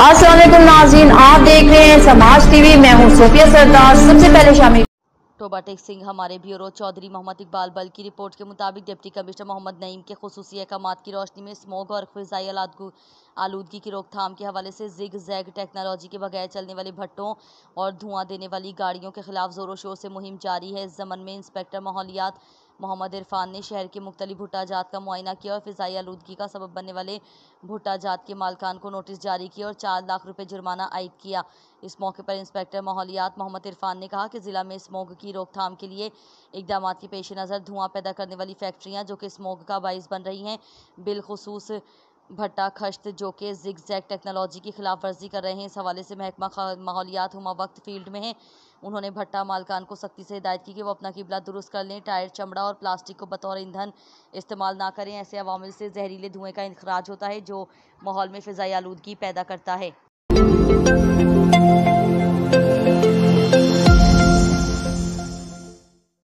असलम नाजीन आप देख रहे हैं समाज टीवी मैं हूँ सोफिया सरदार सबसे पहले शामिल टोबा टेक सिंह हमारे ब्यूरो चौधरी मोहम्मद इकबाल बल की रिपोर्ट के मुताबिक डिप्टी कमिश्नर मोहम्मद नईम के खसूस अहकाम की रोशनी में स्मोक और फ़िज़ाई आलूदगी की रोकथाम के हवाले से जिग जैग टेक्नोलॉजी के बगैर चलने वाले भट्टों और धुआं देने वाली गाड़ियों के खिलाफ ज़ोरों शोर से मुहिम जारी है इस जमन में इंस्पेक्टर माहौलियात मोहम्मद इरफान ने शहर के मुख्तलि भुट्टा जात का मुआयना किया और फ़िज़ाई आलूदगी का सबब बनने वाले भुट्टा जात के मालकान को नोटिस जारी किया और चार लाख रुपये जुर्माना आयद किया इस मौके पर इंस्पेक्टर माहौलियात मोहम्मद इरफान ने कहा कि ज़िला में स्मोग की रोकथाम के लिए इकदाम के पेश नज़र धुआं पैदा करने वाली फैक्ट्रियाँ जो कि स्मोग का बायस बन रही हैं बिलखसूस भट्टा खश्त जो कि जिग जैग टेक्नोलॉजी की खिलाफ वर्जी कर रहे हैं इस हवाले से महकमा माहौलियात हम वक्त फील्ड में हैं उन्होंने भट्टा मालकान को सख्ती से हिदायत की कि वो अपना किबला दुरुस्त कर लें टायर चमड़ा और प्लास्टिक को बतौर ईंधन इस्तेमाल ना करें ऐसे अवामिल से जहरीले धुएँ का इंखराज होता है जो माहौल में फ़ाई आलूदगी पैदा करता है